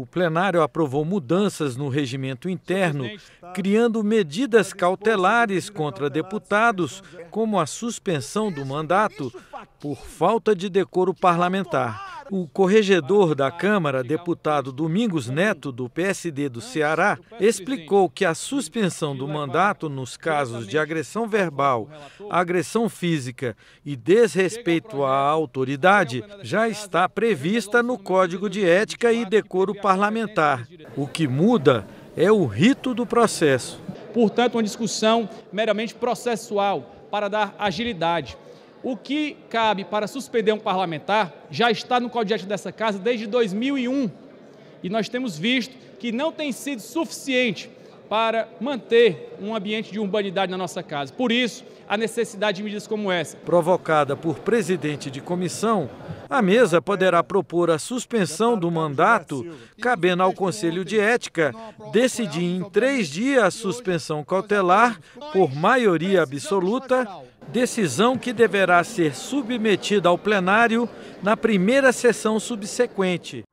o plenário aprovou mudanças no regimento interno, tá. criando medidas tá cautelares contra deputados, como a suspensão do mandato, por falta de decoro parlamentar. O corregedor da Câmara, deputado Domingos Neto, do PSD do Ceará, explicou que a suspensão do mandato nos casos de agressão verbal, agressão física e desrespeito à autoridade já está prevista no Código de Ética e Decoro Parlamentar. O que muda é o rito do processo. Portanto, uma discussão meramente processual para dar agilidade. O que cabe para suspender um parlamentar já está no Código de Ética dessa Casa desde 2001. E nós temos visto que não tem sido suficiente para manter um ambiente de urbanidade na nossa casa. Por isso, a necessidade de medidas como essa. Provocada por presidente de comissão, a mesa poderá propor a suspensão do mandato, cabendo ao Conselho de Ética decidir em três dias a suspensão cautelar, por maioria absoluta, decisão que deverá ser submetida ao plenário na primeira sessão subsequente.